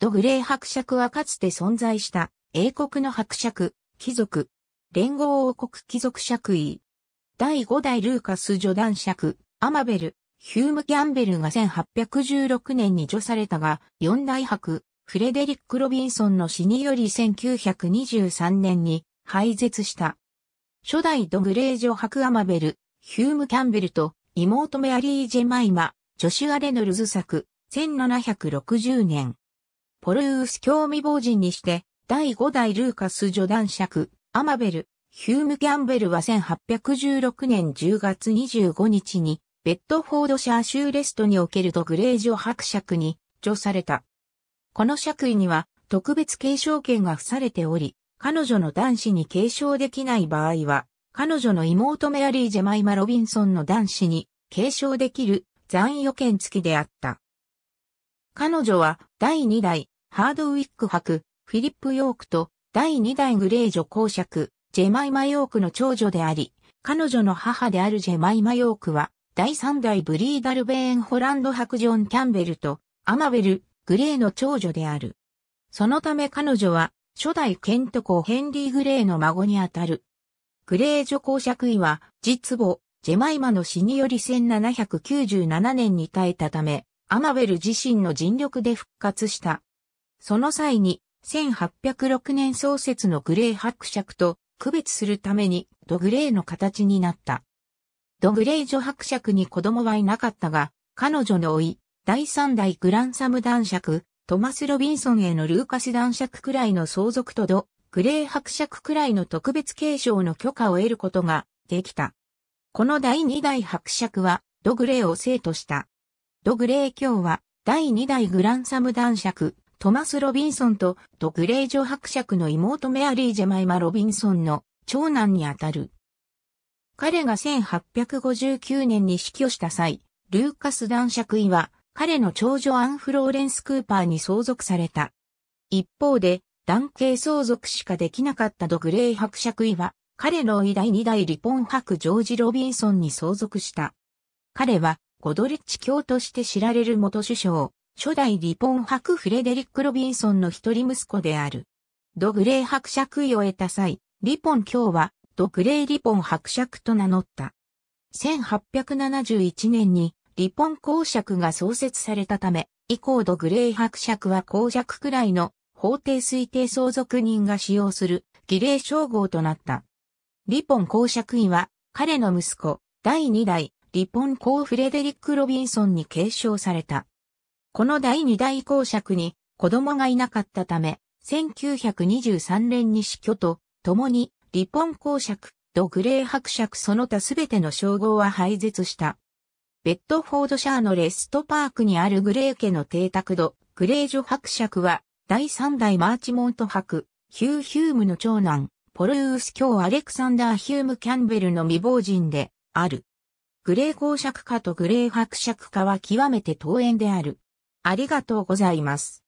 ドグレー伯爵はかつて存在した英国の伯爵、貴族、連合王国貴族爵位。第5代ルーカス序男爵、アマベル、ヒューム・キャンベルが1816年に除されたが、4代伯、フレデリック・ロビンソンの死により1923年に廃絶した。初代ドグレー女伯アマベル、ヒューム・キャンベルと妹メアリー・ジェマイマ、ジョシュア・レノルズ作、1760年。ポルーウス興味望人にして、第5代ルーカス女男爵、アマベル、ヒューム・ギャンベルは1816年10月25日に、ベッドフォードシャー州レストにおけるドグレージョ伯爵に、除された。この爵位には、特別継承権が付されており、彼女の男子に継承できない場合は、彼女の妹メアリー・ジェマイマ・ロビンソンの男子に継承できる残余権付きであった。彼女は第2代ハードウィック伯、フィリップ・ヨークと第2代グレージョ公爵、ジェマイマ・ヨークの長女であり、彼女の母であるジェマイマ・ヨークは、第3代ブリーダルベーン・ホランド伯ジョン・キャンベルと、アマベル・グレーの長女である。そのため彼女は、初代ケント公ヘンリー・グレーの孫にあたる。グレージョ公爵位は、実母、ジェマイマの死により1797年に耐えたため、アマベル自身の尽力で復活したその際に、1806年創設のグレー伯爵と区別するためにドグレーの形になった。ドグレー女伯爵に子供はいなかったが、彼女の老い、第三代グランサム男爵、トマス・ロビンソンへのルーカス男爵くらいの相続とド、グレー伯爵くらいの特別継承の許可を得ることができた。この第二代伯爵は、ドグレーを生とした。ドグレー卿は、第二代グランサム男爵、トマス・ロビンソンと、ドグレージョ伯爵の妹メアリー・ジェマイマ・ロビンソンの長男にあたる。彼が1859年に死去した際、ルーカス男爵位は、彼の長女アン・フローレンス・クーパーに相続された。一方で、男系相続しかできなかったドグレイ伯爵位は、彼の偉大二代リポン伯ジョージ・ロビンソンに相続した。彼は、ゴドリッチ教として知られる元首相、初代リポン伯フレデリック・ロビンソンの一人息子である。ドグレー伯爵位を得た際、リポン卿はドグレーリポン伯爵と名乗った。1871年にリポン公爵が創設されたため、以降ドグレー伯爵は公爵くらいの法定推定相続人が使用する儀礼称号となった。リポン公爵位は彼の息子第2代リポン公フレデリック・ロビンソンに継承された。この第二代公爵に子供がいなかったため、1923年に死去と、共に、リポン公爵、ドグレー伯爵その他すべての称号は廃絶した。ベッドフォードシャーのレストパークにあるグレー家の邸宅度、グレージョ伯爵は、第三代マーチモント伯、ヒュー・ヒュームの長男、ポルース卿アレクサンダー・ヒューム・キャンベルの未亡人で、ある。グレー公爵家とグレー伯爵家は極めて遠縁である。ありがとうございます。